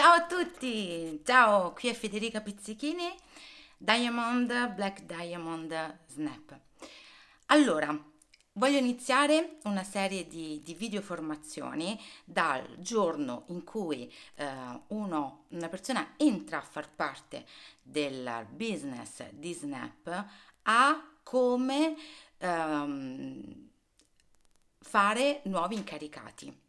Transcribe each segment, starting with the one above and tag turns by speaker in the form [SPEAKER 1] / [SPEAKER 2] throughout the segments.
[SPEAKER 1] Ciao a tutti, ciao, qui è Federica Pizzichini, Diamond, Black Diamond Snap. Allora, voglio iniziare una serie di, di video formazioni dal giorno in cui eh, uno, una persona entra a far parte del business di Snap a come ehm, fare nuovi incaricati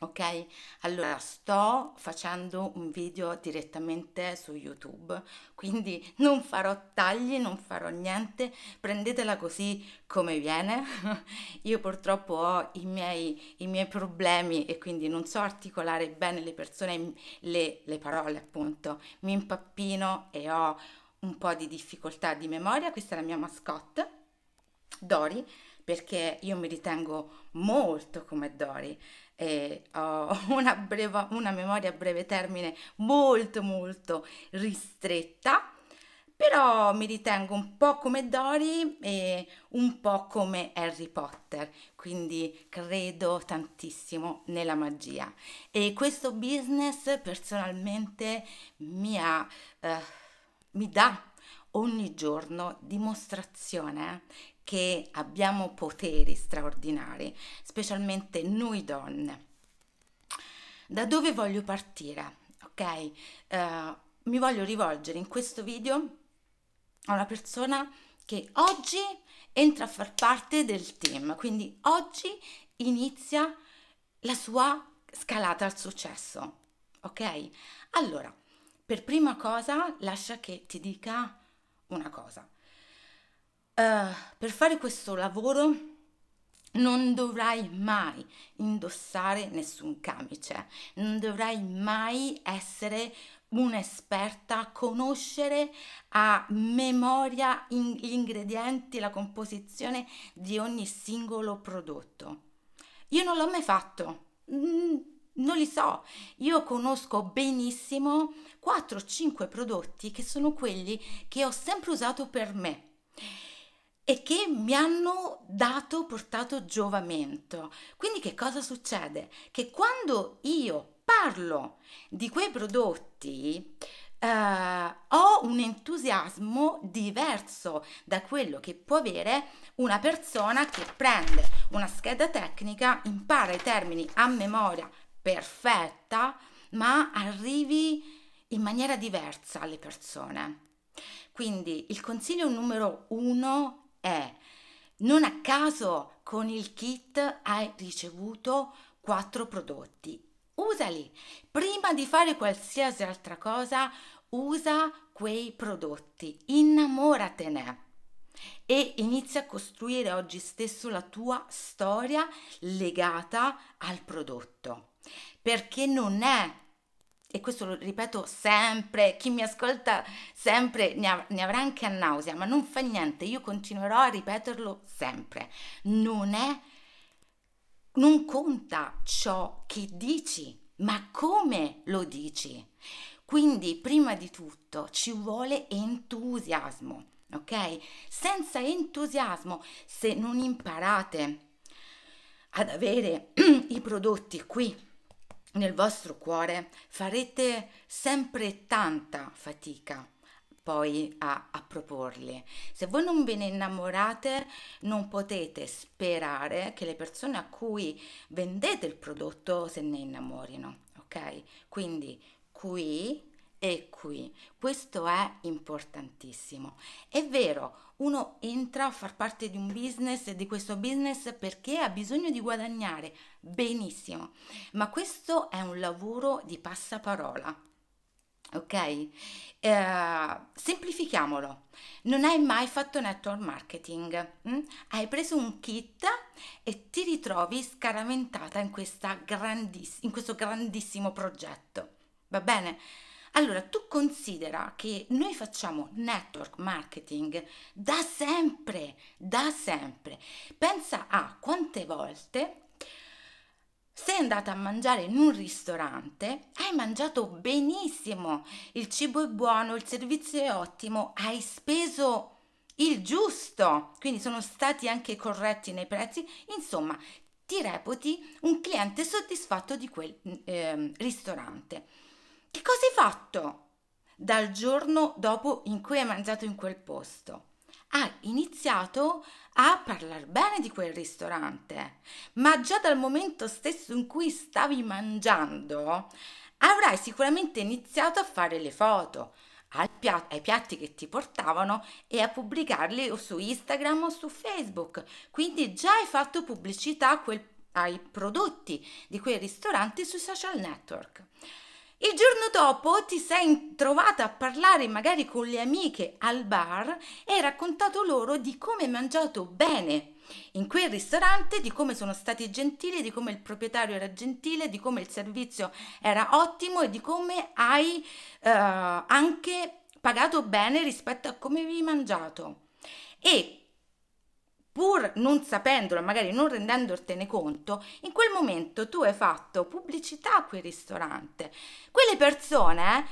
[SPEAKER 1] Ok, allora sto facendo un video direttamente su YouTube, quindi non farò tagli, non farò niente, prendetela così come viene. Io purtroppo ho i miei, i miei, problemi e quindi non so articolare bene le persone, le, le parole appunto, mi impappino e ho un po' di difficoltà di memoria. Questa è la mia mascotte, Dori, perché io mi ritengo molto come Dori eh, ho una, breve, una memoria a breve termine molto molto ristretta, però mi ritengo un po' come Dory e un po' come Harry Potter, quindi credo tantissimo nella magia e questo business personalmente mi, ha, eh, mi dà ogni giorno dimostrazione che abbiamo poteri straordinari, specialmente noi donne. Da dove voglio partire? Ok, uh, mi voglio rivolgere in questo video a una persona che oggi entra a far parte del team, quindi oggi inizia la sua scalata al successo. Ok? Allora, per prima cosa lascia che ti dica una cosa. Eh, per fare questo lavoro non dovrai mai indossare nessun camice, non dovrai mai essere un'esperta, conoscere a memoria in, gli ingredienti, la composizione di ogni singolo prodotto. Io non l'ho mai fatto. Mm, non li so, io conosco benissimo 4-5 prodotti che sono quelli che ho sempre usato per me e che mi hanno dato, portato giovamento. Quindi che cosa succede? Che quando io parlo di quei prodotti, Uh, ho un entusiasmo diverso da quello che può avere una persona che prende una scheda tecnica, impara i termini a memoria perfetta, ma arrivi in maniera diversa alle persone. Quindi il consiglio numero uno è non a caso con il kit hai ricevuto quattro prodotti. Usali. Prima di fare qualsiasi altra cosa, usa quei prodotti. Innamoratene e inizia a costruire oggi stesso la tua storia legata al prodotto. Perché non è e questo lo ripeto sempre, chi mi ascolta sempre ne, av- ne avrà anche a nausea, ma non fa niente, io continuerò a ripeterlo sempre. Non è, non conta ciò che dici, ma come lo dici. Quindi, prima di tutto, ci vuole entusiasmo, ok? Senza entusiasmo, se non imparate ad avere i prodotti qui nel vostro cuore farete sempre tanta fatica poi a, a proporli. Se voi non ve ne innamorate, non potete sperare che le persone a cui vendete il prodotto se ne innamorino, ok? Quindi qui questo è importantissimo. È vero, uno entra a far parte di un business, e di questo business, perché ha bisogno di guadagnare benissimo, ma questo è un lavoro di passaparola. Ok? Eh, semplifichiamolo. Non hai mai fatto network marketing. Hm? Hai preso un kit e ti ritrovi scaraventata in, in questo grandissimo progetto. Va bene? Allora, tu considera che noi facciamo network marketing da sempre, da sempre. Pensa a quante volte sei andata a mangiare in un ristorante, hai mangiato benissimo, il cibo è buono, il servizio è ottimo, hai speso il giusto, quindi sono stati anche corretti nei prezzi, insomma ti reputi un cliente soddisfatto di quel eh, ristorante. Che cosa hai fatto? Dal giorno dopo in cui hai mangiato in quel posto. Hai iniziato a parlare bene di quel ristorante, ma già dal momento stesso in cui stavi mangiando avrai sicuramente iniziato a fare le foto piat- ai piatti che ti portavano e a pubblicarli o su Instagram o su Facebook. Quindi già hai fatto pubblicità quel, ai prodotti di quei ristoranti sui social network. Il giorno dopo ti sei trovata a parlare magari con le amiche al bar e hai raccontato loro di come hai mangiato bene in quel ristorante, di come sono stati gentili, di come il proprietario era gentile, di come il servizio era ottimo e di come hai eh, anche pagato bene rispetto a come vi mangiato. E pur non sapendolo, magari non rendendotene conto, in quel momento tu hai fatto pubblicità a quel ristorante. Quelle persone eh,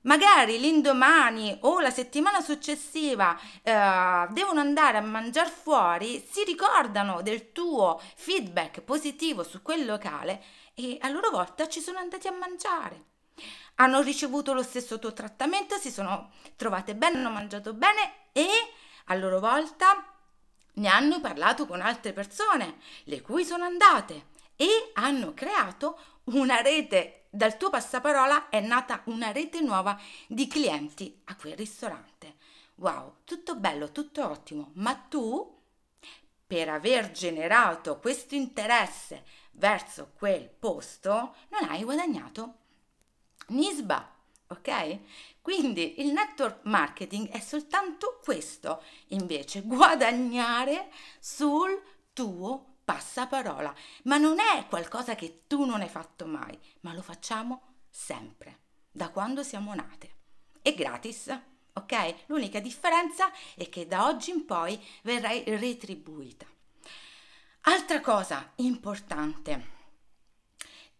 [SPEAKER 1] magari l'indomani o la settimana successiva eh, devono andare a mangiare fuori, si ricordano del tuo feedback positivo su quel locale e a loro volta ci sono andati a mangiare. Hanno ricevuto lo stesso tuo trattamento, si sono trovate bene, hanno mangiato bene e a loro volta ne hanno parlato con altre persone, le cui sono andate e hanno creato una rete. Dal tuo passaparola è nata una rete nuova di clienti a quel ristorante. Wow, tutto bello, tutto ottimo, ma tu per aver generato questo interesse verso quel posto non hai guadagnato nisba, ok? Quindi il network marketing è soltanto questo, invece, guadagnare sul tuo passaparola. Ma non è qualcosa che tu non hai fatto mai, ma lo facciamo sempre, da quando siamo nate. È gratis, ok? L'unica differenza è che da oggi in poi verrai retribuita. Altra cosa importante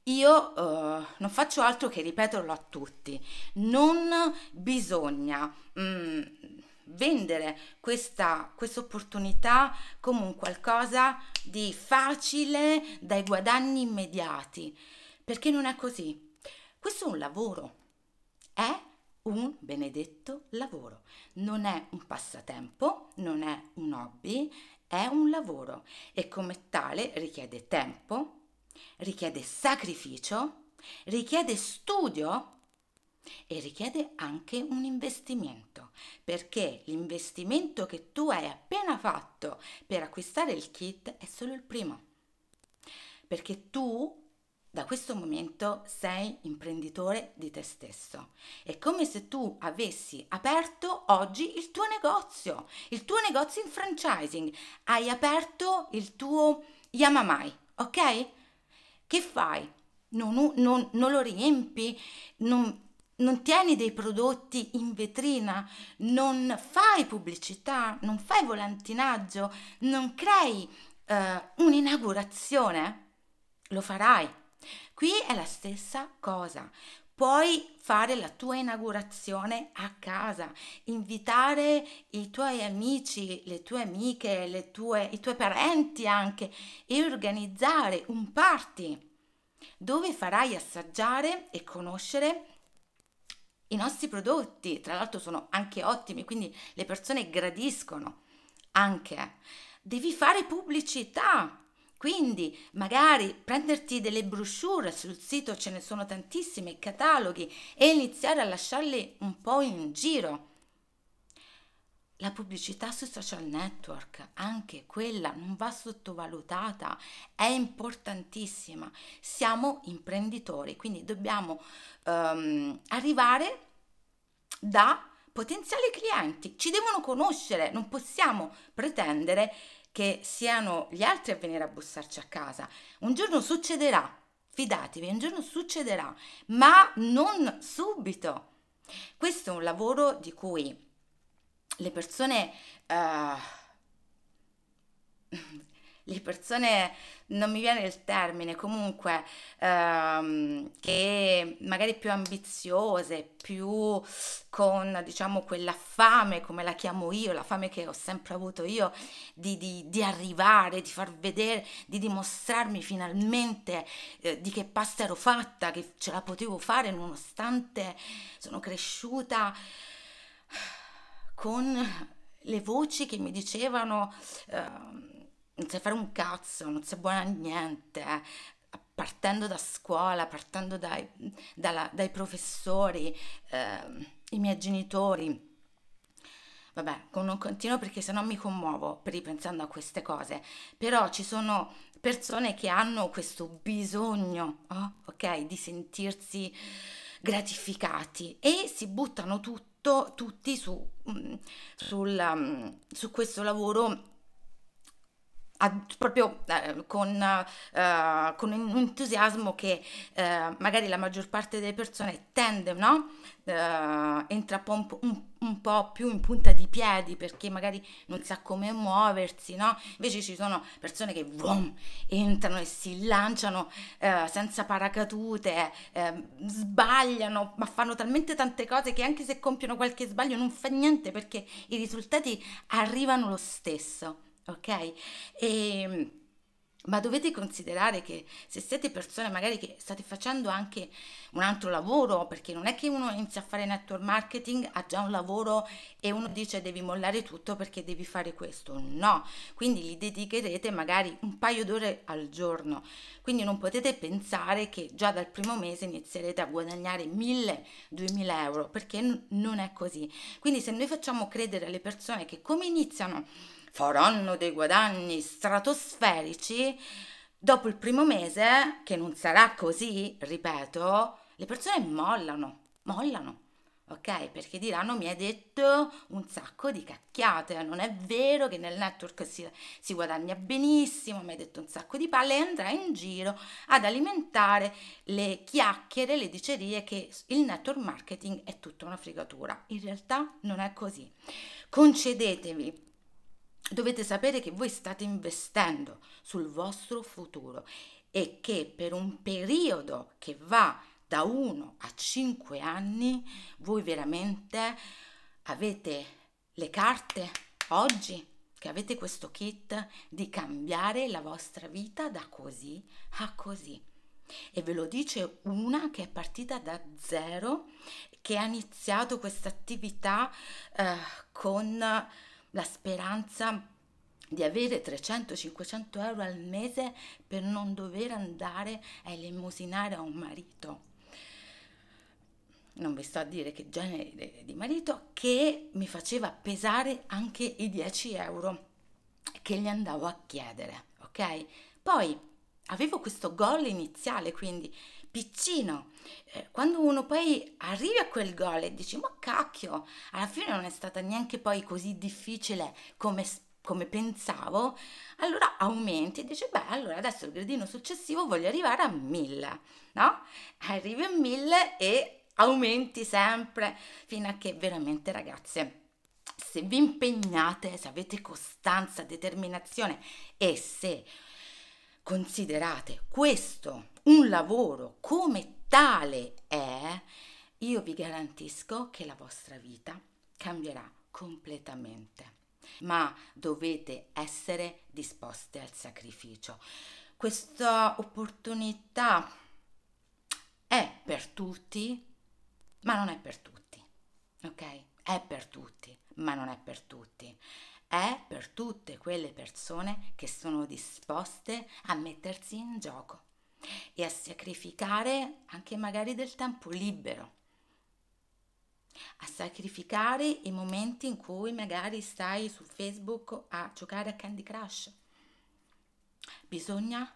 [SPEAKER 1] io uh, non faccio altro che ripeterlo a tutti, non bisogna mh, mm, vendere questa opportunità come un qualcosa di facile dai guadagni immediati, perché non è così. Questo è un lavoro, è un benedetto lavoro, non è un passatempo, non è un hobby, è un lavoro e come tale richiede tempo, richiede sacrificio, richiede studio e richiede anche un investimento, perché l'investimento che tu hai appena fatto per acquistare il kit è solo il primo. Perché tu da questo momento sei imprenditore di te stesso. È come se tu avessi aperto oggi il tuo negozio, il tuo negozio in franchising. Hai aperto il tuo Yamamai, ok? Che fai? Non, non, non lo riempi? Non, non tieni dei prodotti in vetrina, non fai pubblicità, non fai volantinaggio, non crei eh, un'inaugurazione, lo farai. Qui è la stessa cosa puoi fare la tua inaugurazione a casa, invitare i tuoi amici, le tue amiche, le tue, i tuoi parenti anche e organizzare un party dove farai assaggiare e conoscere i nostri prodotti. Tra l'altro sono anche ottimi, quindi le persone gradiscono anche. Devi fare pubblicità quindi magari prenderti delle brochure, sul sito ce ne sono tantissime, cataloghi e iniziare a lasciarli un po' in giro. La pubblicità sui social network, anche quella non va sottovalutata, è importantissima. Siamo imprenditori, quindi dobbiamo um, arrivare da potenziali clienti, ci devono conoscere, non possiamo pretendere che siano gli altri a venire a bussarci a casa. Un giorno succederà, fidatevi, un giorno succederà, ma non subito. Questo è un lavoro di cui le persone... Uh, le persone, non mi viene il termine, comunque, ehm, che magari più ambiziose, più con, diciamo, quella fame, come la chiamo io, la fame che ho sempre avuto io, di, di, di arrivare, di far vedere, di dimostrarmi finalmente eh, di che pasta ero fatta, che ce la potevo fare nonostante sono cresciuta con le voci che mi dicevano... Ehm, non sai fare un cazzo, non sei buona a niente, eh. partendo da scuola, partendo dai, dalla, dai professori, eh, i miei genitori. Vabbè, non continuo perché sennò mi commuovo ripensando a queste cose, però ci sono persone che hanno questo bisogno, oh, ok, di sentirsi gratificati e si buttano tutto, tutti su, mm, sul, mm, su questo lavoro a, proprio eh, con, eh, con, un entusiasmo che eh, magari la maggior parte delle persone tende, no? Eh, entra un po', un, un po', più in punta di piedi perché magari non sa come muoversi, no? Invece ci sono persone che vroom, entrano e si lanciano eh, senza paracadute, ehm, sbagliano, ma fanno talmente tante cose che anche se compiono qualche sbaglio non fa niente perché i risultati arrivano lo stesso ok? E, ehm, ma dovete considerare che se siete persone magari che state facendo anche un altro lavoro, perché non è che uno inizia a fare network marketing, ha già un lavoro e uno dice devi mollare tutto perché devi fare questo, no, quindi gli dedicherete magari un paio d'ore al giorno, quindi non potete pensare che già dal primo mese inizierete a guadagnare 1000-2000 euro, perché non è così. Quindi se noi facciamo credere alle persone che come iniziano faranno dei guadagni stratosferici, dopo il primo mese, che non sarà così, ripeto, le persone mollano, mollano. Ok, perché diranno mi hai detto un sacco di cacchiate, non è vero che nel network si, si guadagna benissimo, mi hai detto un sacco di palle e andrai in giro ad alimentare le chiacchiere, le dicerie che il network marketing è tutta una fregatura. In realtà non è così. Concedetevi dovete sapere che voi state investendo sul vostro futuro e che per un periodo che va da 1 a 5 anni voi veramente avete le carte oggi che avete questo kit di cambiare la vostra vita da così a così. E ve lo dice una che è partita da zero, che ha iniziato questa attività eh, con la speranza di avere 300-500 euro al mese per non dover andare a elemosinare a un marito. Non vi sto a dire che genere di marito, che mi faceva pesare anche i 10 euro che gli andavo a chiedere, ok? Poi avevo questo goal iniziale, quindi piccino. Eh, quando uno poi arrivi a quel gol e dici ma cacchio, alla fine non è stata neanche poi così difficile come, come pensavo, allora aumenti e dici beh allora adesso il gradino successivo voglio arrivare a 1000, no? Arrivi a 1000 e aumenti sempre fino a che veramente ragazze se vi impegnate, se avete costanza, determinazione e se Considerate questo un lavoro come tale è, io vi garantisco che la vostra vita cambierà completamente, ma dovete essere disposte al sacrificio. Questa opportunità è per tutti, ma non è per tutti, ok? È per tutti, ma non è per tutti è per tutte quelle persone che sono disposte a mettersi in gioco e a sacrificare anche magari del tempo libero, a sacrificare i momenti in cui magari stai su Facebook a giocare a Candy Crush. Bisogna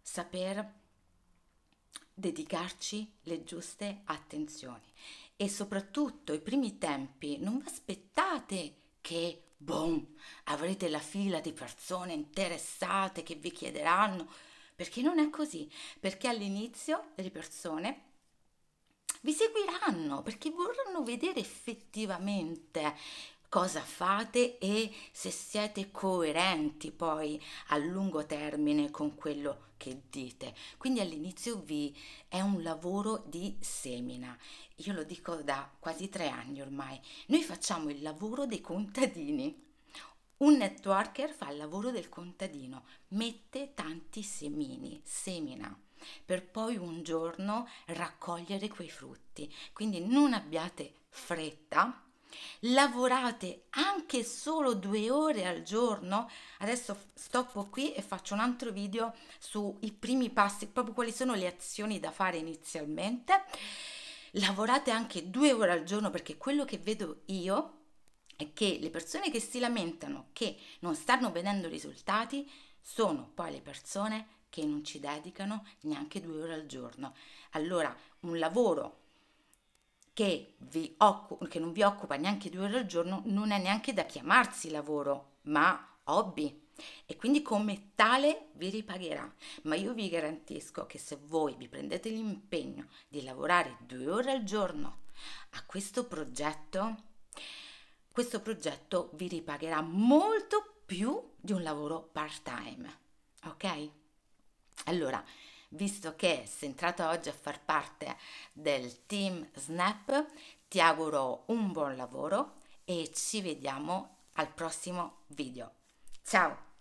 [SPEAKER 1] saper dedicarci le giuste attenzioni e soprattutto i primi tempi non vi aspettate che Boom, avrete la fila di persone interessate che vi chiederanno, perché non è così, perché all'inizio le persone vi seguiranno perché vorranno vedere effettivamente cosa fate e se siete coerenti poi a lungo termine con quello che dite. Quindi all'inizio vi è un lavoro di semina. Io lo dico da quasi tre anni ormai. Noi facciamo il lavoro dei contadini. Un networker fa il lavoro del contadino, mette tanti semini, semina per poi un giorno raccogliere quei frutti. Quindi non abbiate fretta lavorate anche solo due ore al giorno, adesso stoppo qui e faccio un altro video sui primi passi, proprio quali sono le azioni da fare inizialmente, lavorate anche due ore al giorno perché quello che vedo io è che le persone che si lamentano che non stanno vedendo risultati sono poi le persone che non ci dedicano neanche due ore al giorno. Allora, un lavoro che, vi occu- che non vi occupa neanche due ore al giorno non è neanche da chiamarsi lavoro, ma hobby. E quindi come tale vi ripagherà. Ma io vi garantisco che se voi vi prendete l'impegno di lavorare due ore al giorno a questo progetto, questo progetto vi ripagherà molto più di un lavoro part time. Ok? Allora, visto che sei entrata oggi a far parte del team Snap, ti auguro un buon lavoro e ci vediamo al prossimo video. Ciao!